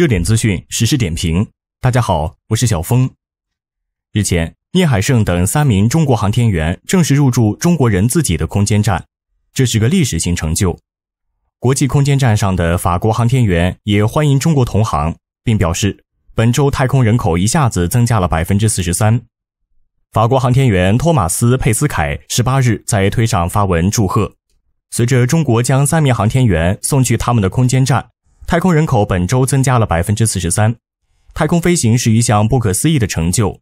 热点资讯，实时点评。大家好，我是小峰。日前，聂海胜等三名中国航天员正式入驻中国人自己的空间站，这是个历史性成就。国际空间站上的法国航天员也欢迎中国同行，并表示本周太空人口一下子增加了百分之四十三。法国航天员托马斯·佩斯凯十八日在推上发文祝贺，随着中国将三名航天员送去他们的空间站。太空人口本周增加了百分之四十三。太空飞行是一项不可思议的成就。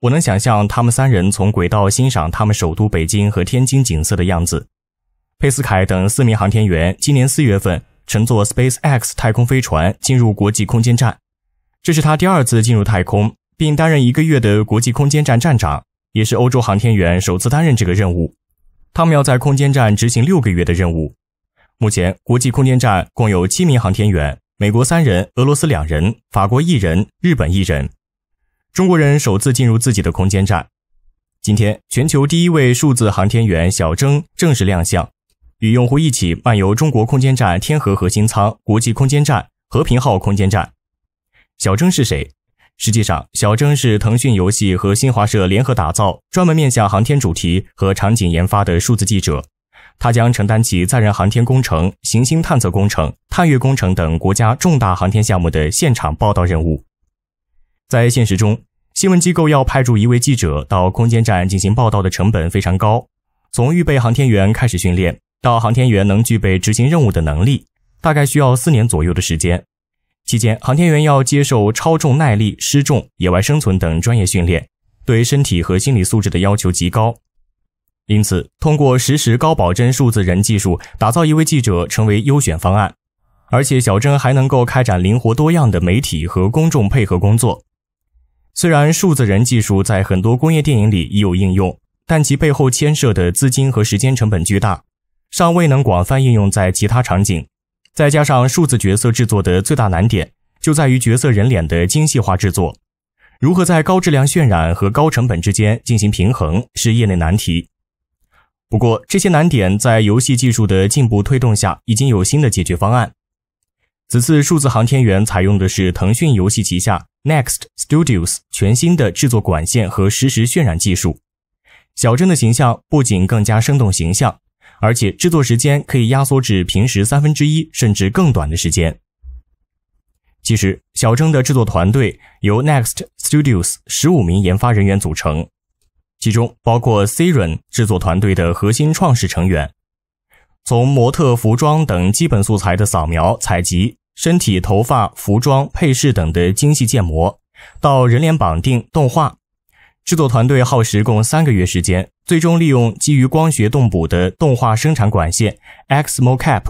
我能想象他们三人从轨道欣赏他们首都北京和天津景色的样子。佩斯凯等四名航天员今年四月份乘坐 SpaceX 太空飞船进入国际空间站，这是他第二次进入太空，并担任一个月的国际空间站站长，也是欧洲航天员首次担任这个任务。他们要在空间站执行六个月的任务。目前，国际空间站共有七名航天员，美国三人，俄罗斯两人，法国一人，日本一人。中国人首次进入自己的空间站。今天，全球第一位数字航天员小征正式亮相，与用户一起漫游中国空间站天河核心舱、国际空间站和平号空间站。小征是谁？实际上，小征是腾讯游戏和新华社联合打造，专门面向航天主题和场景研发的数字记者。他将承担起载人航天工程、行星探测工程、探月工程等国家重大航天项目的现场报道任务。在现实中，新闻机构要派驻一位记者到空间站进行报道的成本非常高。从预备航天员开始训练到航天员能具备执行任务的能力，大概需要四年左右的时间。期间，航天员要接受超重耐力、失重、野外生存等专业训练，对身体和心理素质的要求极高。因此，通过实施高保真数字人技术，打造一位记者成为优选方案。而且，小珍还能够开展灵活多样的媒体和公众配合工作。虽然数字人技术在很多工业电影里已有应用，但其背后牵涉的资金和时间成本巨大，尚未能广泛应用在其他场景。再加上数字角色制作的最大难点，就在于角色人脸的精细化制作。如何在高质量渲染和高成本之间进行平衡，是业内难题。不过，这些难点在游戏技术的进步推动下，已经有新的解决方案。此次数字航天员采用的是腾讯游戏旗下 Next Studios 全新的制作管线和实时渲染技术。小镇的形象不仅更加生动形象，而且制作时间可以压缩至平时三分之一甚至更短的时间。其实，小征的制作团队由 Next Studios 十五名研发人员组成。其中包括 Siren 制作团队的核心创始成员，从模特、服装等基本素材的扫描采集，身体、头发、服装配饰等的精细建模，到人脸绑定、动画，制作团队耗时共三个月时间，最终利用基于光学动捕的动画生产管线 XmoCap，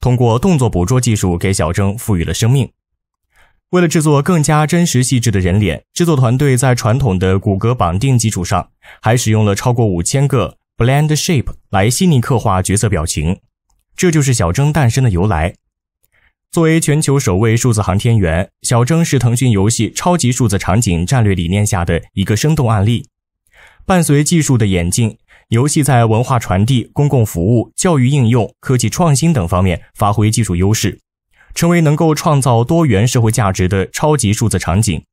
通过动作捕捉技术给小郑赋予了生命。为了制作更加真实细致的人脸，制作团队在传统的骨骼绑定基础上，还使用了超过五千个 blend shape 来细腻刻画角色表情。这就是小征诞生的由来。作为全球首位数字航天员，小征是腾讯游戏超级数字场景战略理念下的一个生动案例。伴随技术的演进，游戏在文化传递、公共服务、教育应用、科技创新等方面发挥技术优势。成为能够创造多元社会价值的超级数字场景。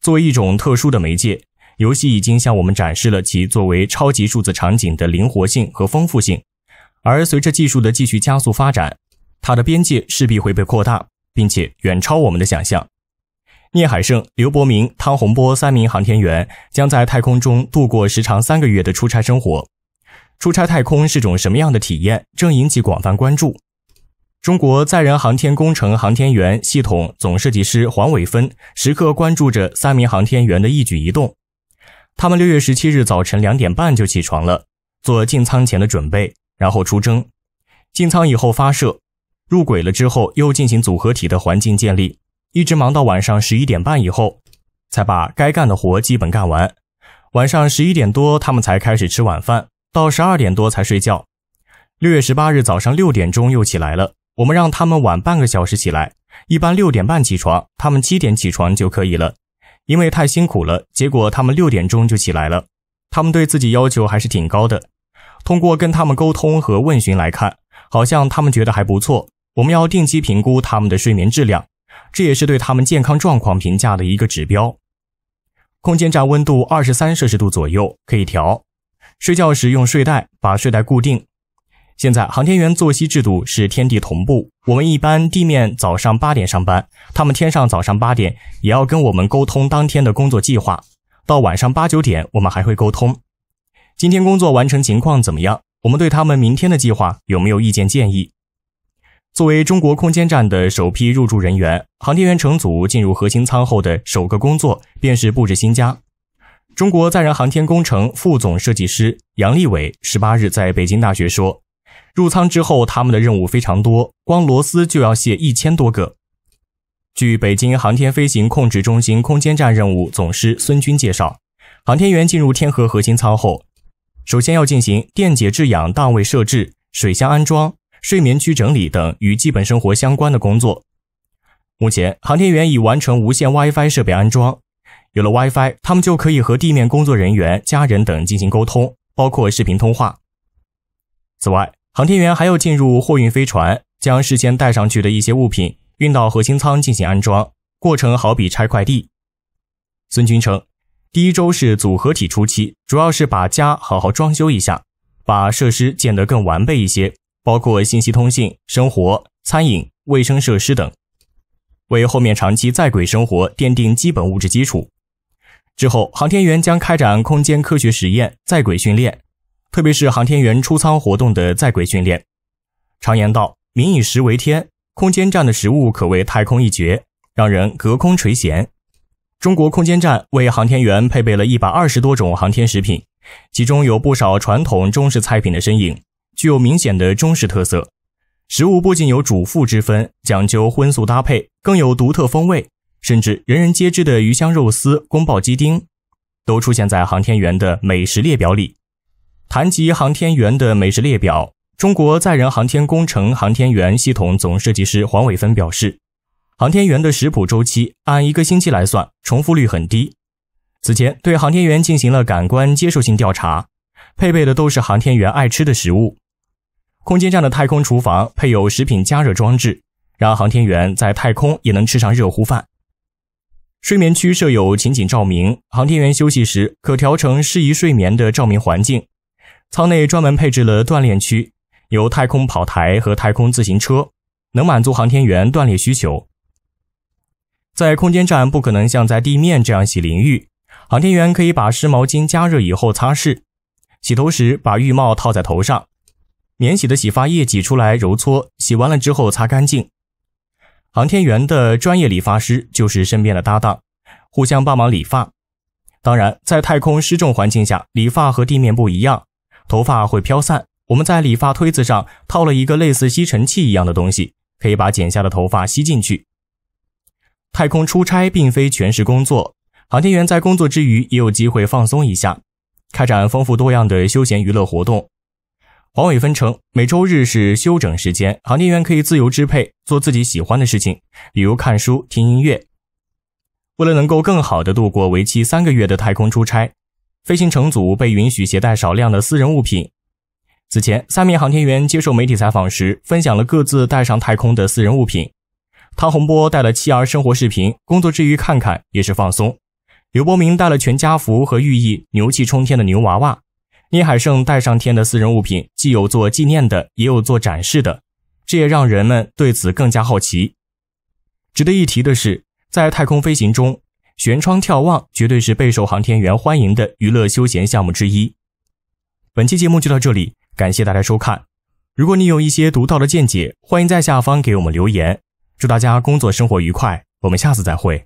作为一种特殊的媒介，游戏已经向我们展示了其作为超级数字场景的灵活性和丰富性。而随着技术的继续加速发展，它的边界势必会被扩大，并且远超我们的想象。聂海胜、刘伯明、汤洪波三名航天员将在太空中度过时长三个月的出差生活。出差太空是种什么样的体验？正引起广泛关注。中国载人航天工程航天员系统总设计师黄伟芬时刻关注着三名航天员的一举一动。他们六月十七日早晨两点半就起床了，做进舱前的准备，然后出征。进舱以后发射，入轨了之后又进行组合体的环境建立，一直忙到晚上十一点半以后，才把该干的活基本干完。晚上十一点多他们才开始吃晚饭，到十二点多才睡觉。六月十八日早上六点钟又起来了。我们让他们晚半个小时起来，一般六点半起床，他们七点起床就可以了，因为太辛苦了。结果他们六点钟就起来了，他们对自己要求还是挺高的。通过跟他们沟通和问询来看，好像他们觉得还不错。我们要定期评估他们的睡眠质量，这也是对他们健康状况评价的一个指标。空间站温度二十三摄氏度左右，可以调。睡觉时用睡袋，把睡袋固定。现在航天员作息制度是天地同步。我们一般地面早上八点上班，他们天上早上八点也要跟我们沟通当天的工作计划。到晚上八九点，我们还会沟通，今天工作完成情况怎么样？我们对他们明天的计划有没有意见建议？作为中国空间站的首批入驻人员，航天员乘组进入核心舱后的首个工作便是布置新家。中国载人航天工程副总设计师杨利伟十八日在北京大学说。入舱之后，他们的任务非常多，光螺丝就要卸一千多个。据北京航天飞行控制中心空间站任务总师孙军介绍，航天员进入天河核心舱后，首先要进行电解制氧大位设置、水箱安装、睡眠区整理等与基本生活相关的工作。目前，航天员已完成无线 WiFi 设备安装，有了 WiFi，他们就可以和地面工作人员、家人等进行沟通，包括视频通话。此外，航天员还要进入货运飞船，将事先带上去的一些物品运到核心舱进行安装，过程好比拆快递。孙军称，第一周是组合体初期，主要是把家好好装修一下，把设施建得更完备一些，包括信息通信、生活、餐饮、卫生设施等，为后面长期在轨生活奠定基本物质基础。之后，航天员将开展空间科学实验、在轨训练。特别是航天员出舱活动的在轨训练。常言道：“民以食为天。”空间站的食物可谓太空一绝，让人隔空垂涎。中国空间站为航天员配备了一百二十多种航天食品，其中有不少传统中式菜品的身影，具有明显的中式特色。食物不仅有主副之分，讲究荤素搭配，更有独特风味。甚至人人皆知的鱼香肉丝、宫爆鸡丁，都出现在航天员的美食列表里。谈及航天员的美食列表，中国载人航天工程航天员系统总设计师黄伟芬表示，航天员的食谱周期按一个星期来算，重复率很低。此前对航天员进行了感官接受性调查，配备的都是航天员爱吃的食物。空间站的太空厨房配有食品加热装置，让航天员在太空也能吃上热乎饭。睡眠区设有情景照明，航天员休息时可调成适宜睡眠的照明环境。舱内专门配置了锻炼区，有太空跑台和太空自行车，能满足航天员锻炼需求。在空间站不可能像在地面这样洗淋浴，航天员可以把湿毛巾加热以后擦拭。洗头时把浴帽套在头上，免洗的洗发液挤出来揉搓，洗完了之后擦干净。航天员的专业理发师就是身边的搭档，互相帮忙理发。当然，在太空失重环境下，理发和地面不一样。头发会飘散，我们在理发推子上套了一个类似吸尘器一样的东西，可以把剪下的头发吸进去。太空出差并非全是工作，航天员在工作之余也有机会放松一下，开展丰富多样的休闲娱乐活动。黄伟芬称，每周日是休整时间，航天员可以自由支配，做自己喜欢的事情，比如看书、听音乐。为了能够更好地度过为期三个月的太空出差。飞行乘组被允许携带少量的私人物品。此前，三名航天员接受媒体采访时，分享了各自带上太空的私人物品。汤洪波带了妻儿生活视频，工作之余看看也是放松。刘伯明带了全家福和寓意牛气冲天的牛娃娃。聂海胜带上天的私人物品，既有做纪念的，也有做展示的。这也让人们对此更加好奇。值得一提的是，在太空飞行中。悬窗眺望绝对是备受航天员欢迎的娱乐休闲项目之一。本期节目就到这里，感谢大家收看。如果你有一些独到的见解，欢迎在下方给我们留言。祝大家工作生活愉快，我们下次再会。